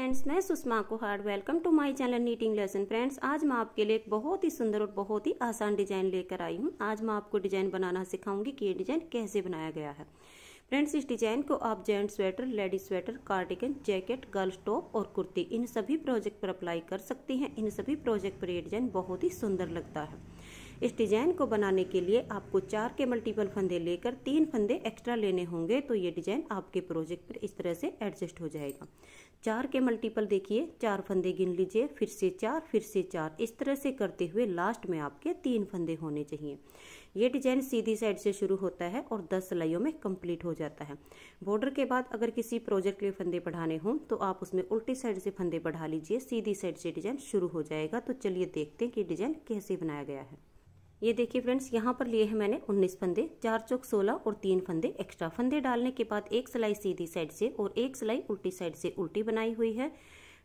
friends मैं सुषमा हार्ड welcome to my channel knitting lesson friends आज मैं आपके लिए एक बहुत ही सुंदर और बहुत ही आसान डिजाइन लेकर आई हूँ आज मैं आपको डिजाइन बनाना सिखाऊंगी कि ये डिजाइन कैसे बनाया गया है फ्रेंड्स इस डिजाइन को आप gents sweater ladies sweater cardigan jacket girls top और कुर्ती इन सभी प्रोजेक्ट पर अप्लाई कर सकती हैं इन सभी प्रोजेक्ट पर ये डिजाइन बहुत ही सुंदर लगता है इस डिज़ाइन को बनाने के लिए आपको चार के मल्टीपल फंदे लेकर तीन फंदे एक्स्ट्रा लेने होंगे तो ये डिज़ाइन आपके प्रोजेक्ट पर इस तरह से एडजस्ट हो जाएगा चार के मल्टीपल देखिए चार फंदे गिन लीजिए फिर से चार फिर से चार इस तरह से करते हुए लास्ट में आपके तीन फंदे होने चाहिए ये डिजाइन सीधी साइड से शुरू होता है और 10 सिलाइयों में कंप्लीट हो जाता है बॉर्डर के बाद अगर किसी प्रोजेक्ट के लिए फंदे बढ़ाने हों तो आप उसमें उल्टी साइड से फंदे बढ़ा लीजिए सीधी साइड से डिजाइन शुरू हो जाएगा तो चलिए देखते हैं कि डिजाइन कैसे बनाया गया है ये देखिए फ्रेंड्स यहाँ पर लिए हैं मैंने 19 फंदे चार चौक 16 और तीन फंदे एक्स्ट्रा फंदे डालने के बाद एक सिलाई सीधी साइड से और एक सिलाई उल्टी साइड से उल्टी बनाई हुई है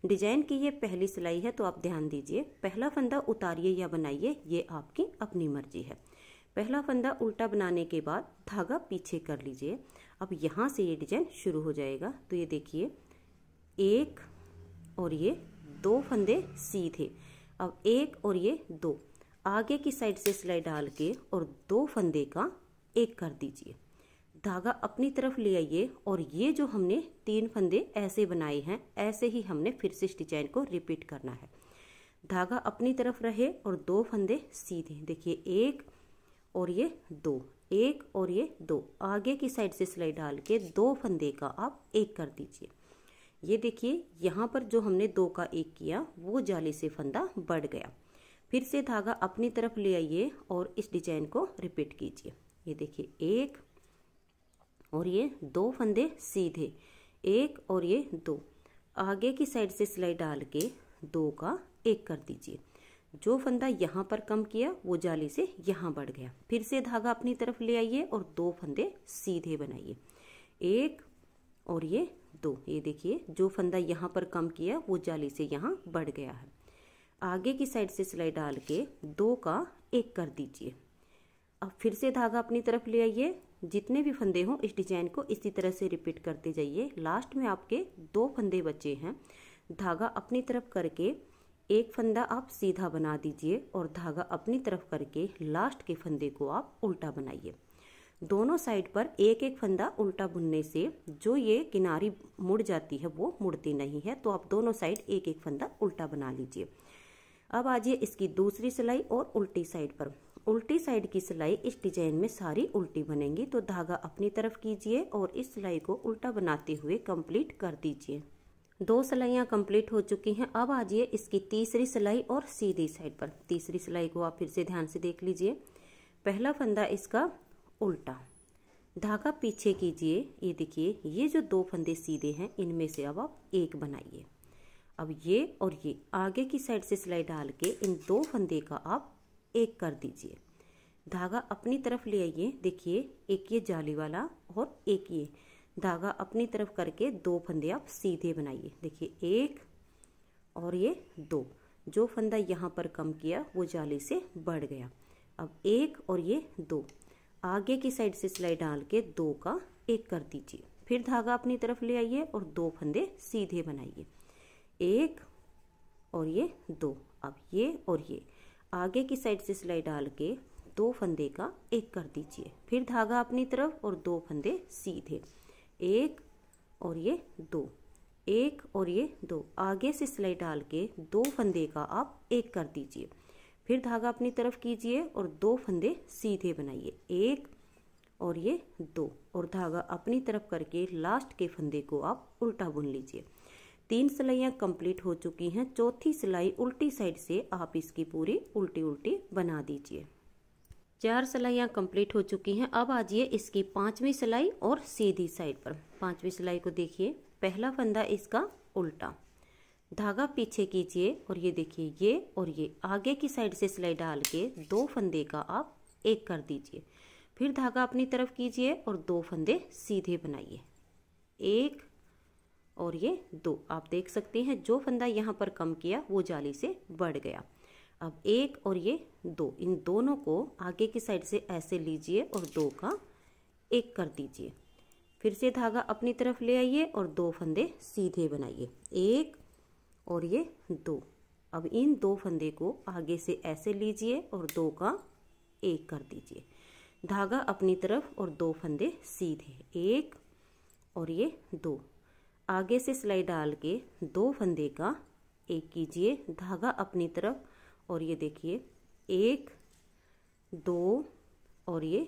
डिजाइन की ये पहली सिलाई है तो आप ध्यान दीजिए पहला फंदा उतारिए या बनाइए ये आपकी अपनी मर्जी है पहला फंदा उल्टा बनाने के बाद धागा पीछे कर लीजिए अब यहाँ से ये डिजाइन शुरू हो जाएगा तो ये देखिए एक और ये दो फंदे सीधे अब एक और ये दो आगे की साइड से सिलाई डाल के और दो फंदे का एक कर दीजिए धागा अपनी तरफ ले आइए और ये जो हमने तीन फंदे ऐसे बनाए हैं ऐसे ही हमने फिर से इस डिजाइन को रिपीट करना है धागा अपनी तरफ रहे और दो फंदे सीधे देखिए एक और ये दो एक और ये दो आगे की साइड से सिलाई डाल के दो फंदे का आप एक कर दीजिए ये देखिए यहाँ पर जो हमने दो का एक किया वो जाली से फंदा बढ़ गया फिर से धागा अपनी तरफ ले आइए और इस डिजाइन को रिपीट कीजिए ये देखिए एक और ये दो फंदे सीधे एक और ये दो आगे की साइड से सिलाई डाल के दो का एक कर दीजिए जो फंदा यहाँ पर कम किया वो जाली से यहाँ बढ़ गया फिर से धागा अपनी तरफ ले आइए और दो फंदे सीधे बनाइए एक और ये दो ये देखिए जो फंदा यहाँ पर कम किया वो जाली से यहाँ बढ़ गया है आगे की साइड से सिलाई डाल के दो का एक कर दीजिए अब फिर से धागा अपनी तरफ ले आइए जितने भी फंदे हों इस डिजाइन को इसी तरह से रिपीट करते जाइए लास्ट में आपके दो फंदे बचे हैं धागा अपनी तरफ करके एक फंदा आप सीधा बना दीजिए और धागा अपनी तरफ करके लास्ट के फंदे को आप उल्टा बनाइए दोनों साइड पर एक एक फंदा उल्टा बुनने से जो ये किनारी मुड़ जाती है वो मुड़ती नहीं है तो आप दोनों साइड एक एक फंदा उल्टा बना लीजिए अब आ जाइए इसकी दूसरी सिलाई और उल्टी साइड पर उल्टी साइड की सिलाई इस डिजाइन में सारी उल्टी बनेंगी तो धागा अपनी तरफ कीजिए और इस सिलाई को उल्टा बनाते हुए कंप्लीट कर दीजिए दो सिलाइयाँ कंप्लीट हो चुकी हैं अब आ जाइए इसकी तीसरी सिलाई और सीधी साइड पर तीसरी सिलाई को आप फिर से ध्यान से देख लीजिए पहला फंदा इसका उल्टा धागा पीछे कीजिए ये देखिए ये जो दो फंदे सीधे हैं इनमें से अब आप एक बनाइए अब ये और ये आगे की साइड से सिलाई डाल के इन दो फंदे का आप एक कर दीजिए धागा अपनी तरफ ले आइए देखिए एक ये जाली वाला और एक ये धागा अपनी तरफ करके दो फंदे आप सीधे बनाइए देखिए एक और ये दो जो फंदा यहाँ पर कम किया वो जाली से बढ़ गया अब एक और ये दो आगे की साइड से सिलाई डाल के दो का एक कर दीजिए फिर धागा अपनी तरफ ले आइए और दो फंदे सीधे बनाइए एक और ये दो अब ये और ये आगे की साइड से सिलाई डाल के दो फंदे का एक कर दीजिए फिर धागा अपनी तरफ और दो फंदे सीधे एक और ये दो एक और ये दो आगे से सिलाई डाल के दो फंदे का आप एक कर दीजिए फिर धागा अपनी तरफ कीजिए और दो फंदे सीधे बनाइए एक और ये दो और धागा अपनी तरफ करके लास्ट के फंदे को आप उल्टा बुन लीजिए तीन सिलाइयाँ कंप्लीट हो चुकी हैं चौथी सिलाई उल्टी साइड से आप इसकी पूरी उल्टी उल्टी बना दीजिए चार सिलाइयाँ कंप्लीट हो चुकी हैं अब आ जाइए इसकी पांचवी सिलाई और सीधी साइड पर पांचवी सिलाई को देखिए पहला फंदा इसका उल्टा धागा पीछे कीजिए और ये देखिए ये और ये आगे की साइड से सिलाई डाल के दो फंदे का आप एक कर दीजिए फिर धागा अपनी तरफ कीजिए और दो फंदे सीधे बनाइए एक और ये दो आप देख सकते हैं जो फंदा यहाँ पर कम किया वो जाली से बढ़ गया अब एक और ये दो इन दोनों को आगे की साइड से ऐसे लीजिए और दो का एक कर दीजिए फिर से धागा अपनी तरफ ले आइए और दो फंदे सीधे बनाइए एक और ये दो अब इन दो फंदे को आगे से ऐसे लीजिए और दो का एक कर दीजिए धागा अपनी तरफ और दो फंदे सीधे एक और ये दो आगे से सिलाई डाल के दो फंदे का एक कीजिए धागा अपनी तरफ और ये देखिए एक दो और ये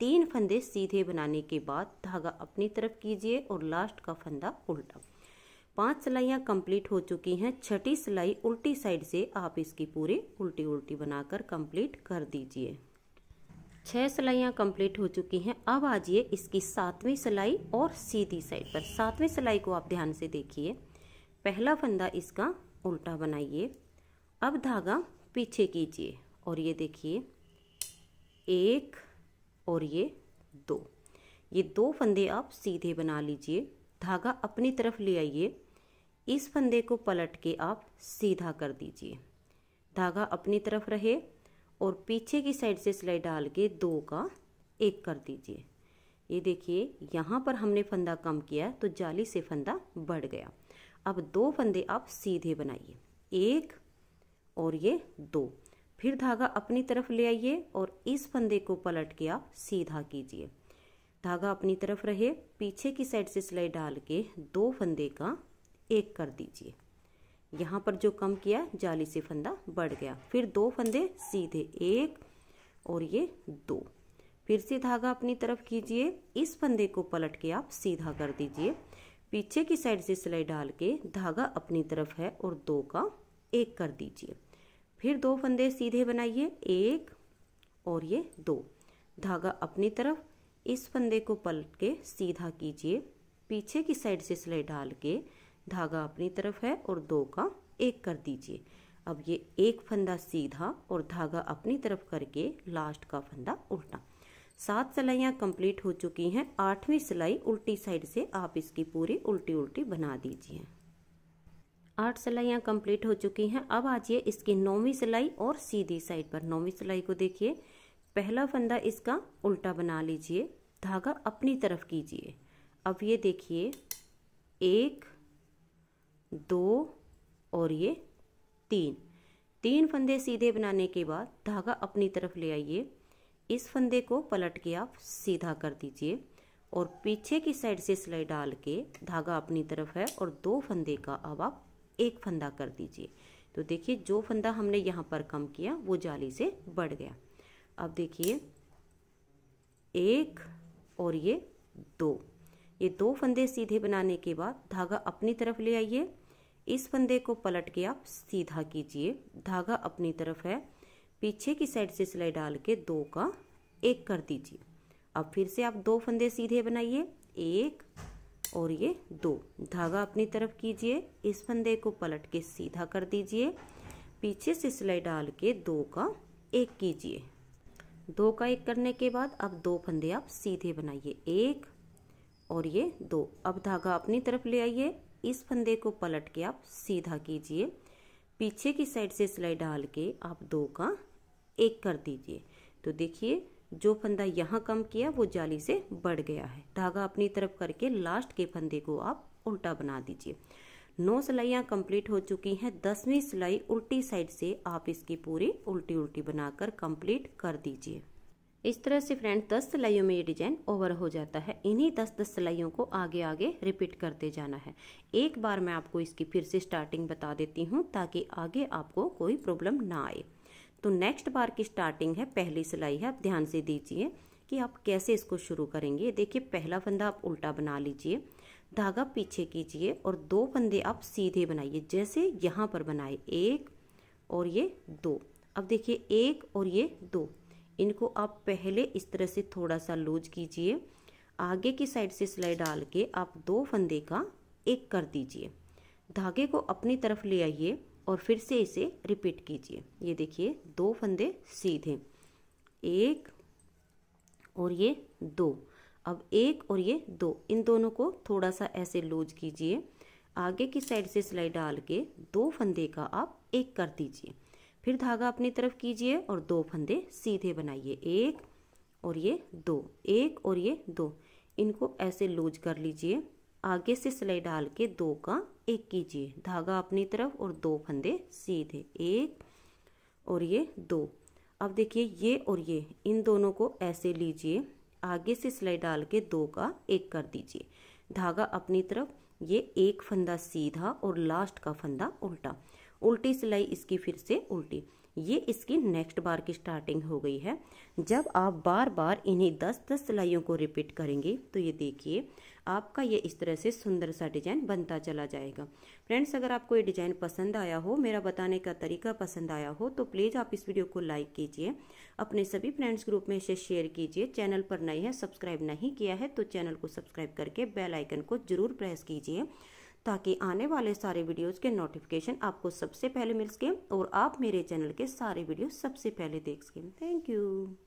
तीन फंदे सीधे बनाने के बाद धागा अपनी तरफ कीजिए और लास्ट का फंदा उल्टा पांच सिलाइयाँ कंप्लीट हो चुकी हैं छठी सिलाई उल्टी साइड से आप इसकी पूरी उल्टी उल्टी बनाकर कंप्लीट कर दीजिए छः सिलाइयाँ कंप्लीट हो चुकी हैं अब आ जाइए इसकी सातवीं सिलाई और सीधी साइड पर सातवीं सिलाई को आप ध्यान से देखिए पहला फंदा इसका उल्टा बनाइए अब धागा पीछे कीजिए और ये देखिए एक और ये दो ये दो फंदे आप सीधे बना लीजिए धागा अपनी तरफ ले आइए इस फंदे को पलट के आप सीधा कर दीजिए धागा अपनी तरफ रहे और पीछे की साइड से सिलाई डाल के दो का एक कर दीजिए ये देखिए यहाँ पर हमने फंदा कम किया तो जाली से फंदा बढ़ गया अब दो फंदे आप सीधे बनाइए एक और ये दो फिर धागा अपनी तरफ ले आइए और इस फंदे को पलट के आप सीधा कीजिए धागा अपनी तरफ रहे पीछे की साइड से सिलाई डाल के दो फंदे का एक कर दीजिए यहाँ पर जो कम किया जाली से फंदा बढ़ गया फिर दो फंदे सीधे एक और ये दो फिर से धागा अपनी तरफ कीजिए इस फंदे को पलट के आप सीधा कर दीजिए पीछे की साइड से सिलाई डाल के धागा अपनी तरफ है और दो का एक कर दीजिए फिर दो फंदे सीधे बनाइए एक और ये दो धागा अपनी तरफ इस फंदे को पलट के सीधा कीजिए पीछे की साइड से सिलाई डाल के धागा अपनी तरफ है और दो का एक कर दीजिए अब ये एक फंदा सीधा और धागा अपनी तरफ करके लास्ट का फंदा उल्टा सात सिलाइयाँ कंप्लीट हो चुकी हैं आठवीं सिलाई उल्टी साइड से आप इसकी पूरी उल्टी उल्टी बना दीजिए आठ सिलाइयाँ कंप्लीट हो चुकी हैं अब आ जाइए इसकी नौवीं सिलाई और सीधी साइड पर नौवीं सिलाई को देखिए पहला फंदा इसका उल्टा बना लीजिए धागा अपनी तरफ कीजिए अब ये देखिए एक दो और ये तीन तीन फंदे सीधे बनाने के बाद धागा अपनी तरफ ले आइए इस फंदे को पलट के आप सीधा कर दीजिए और पीछे की साइड से सिलाई डाल के धागा अपनी तरफ है और दो फंदे का अब आप एक फंदा कर दीजिए तो देखिए जो फंदा हमने यहाँ पर कम किया वो जाली से बढ़ गया अब देखिए एक और ये दो ये दो फंदे सीधे बनाने के बाद धागा अपनी तरफ ले आइए इस फंदे को पलट के आप सीधा कीजिए धागा अपनी तरफ है पीछे की साइड से सिलाई डाल के दो का एक कर दीजिए अब फिर से आप दो फंदे सीधे बनाइए एक और ये दो धागा अपनी तरफ कीजिए इस फंदे को पलट के सीधा कर दीजिए पीछे से सिलाई डाल के दो का एक कीजिए दो का एक करने के बाद अब दो फंदे आप सीधे बनाइए एक और ये दो अब धागा अपनी तरफ ले आइए इस फंदे को पलट के आप सीधा कीजिए पीछे की साइड से सिलाई डाल के आप दो का एक कर दीजिए तो देखिए जो फंदा यहाँ कम किया वो जाली से बढ़ गया है धागा अपनी तरफ करके लास्ट के फंदे को आप उल्टा बना दीजिए नौ सिलाइयाँ कंप्लीट हो चुकी हैं दसवीं सिलाई उल्टी साइड से आप इसकी पूरी उल्टी उल्टी बनाकर कंप्लीट कर दीजिए इस तरह से फ्रेंड दस सिलाइयों में ये डिजाइन ओवर हो जाता है इन्हीं दस दस सिलाइयों को आगे आगे रिपीट करते जाना है एक बार मैं आपको इसकी फिर से स्टार्टिंग बता देती हूँ ताकि आगे आपको कोई प्रॉब्लम ना आए तो नेक्स्ट बार की स्टार्टिंग है पहली सिलाई है आप ध्यान से दीजिए कि आप कैसे इसको शुरू करेंगे देखिए पहला फंदा आप उल्टा बना लीजिए धागा पीछे कीजिए और दो फंदे आप सीधे बनाइए जैसे यहाँ पर बनाए एक और ये दो अब देखिए एक और ये दो इनको आप पहले इस तरह से थोड़ा सा लूज कीजिए आगे की साइड से सिलाई डाल के आप दो फंदे का एक कर दीजिए धागे को अपनी तरफ ले आइए और फिर से इसे रिपीट कीजिए ये देखिए दो फंदे सीधे एक और ये दो अब एक और ये दो इन दोनों को थोड़ा सा ऐसे लूज कीजिए आगे की साइड से सिलाई डाल के दो फंदे का आप एक कर दीजिए फिर धागा अपनी तरफ कीजिए और दो फंदे सीधे बनाइए एक और ये दो एक और ये दो इनको ऐसे लूज कर लीजिए आगे से सिलाई डाल के दो का एक कीजिए धागा अपनी तरफ और दो फंदे सीधे एक और ये दो अब देखिए ये और ये इन दोनों को ऐसे लीजिए आगे से सिलाई डाल के दो का एक कर दीजिए धागा अपनी तरफ ये एक फंदा सीधा और लास्ट का फंदा उल्टा उल्टी सिलाई इसकी फिर से उल्टी ये इसकी नेक्स्ट बार की स्टार्टिंग हो गई है जब आप बार बार इन्हीं दस दस सिलाइयों को रिपीट करेंगे तो ये देखिए आपका ये इस तरह से सुंदर सा डिजाइन बनता चला जाएगा फ्रेंड्स अगर आपको ये डिजाइन पसंद आया हो मेरा बताने का तरीका पसंद आया हो तो प्लीज़ आप इस वीडियो को लाइक कीजिए अपने सभी फ्रेंड्स ग्रुप में इसे शेयर कीजिए चैनल पर नई है सब्सक्राइब नहीं किया है तो चैनल को सब्सक्राइब करके बेल आइकन को जरूर प्रेस कीजिए ताकि आने वाले सारे वीडियोस के नोटिफिकेशन आपको सबसे पहले मिल सकें और आप मेरे चैनल के सारे वीडियो सबसे पहले देख सकें थैंक यू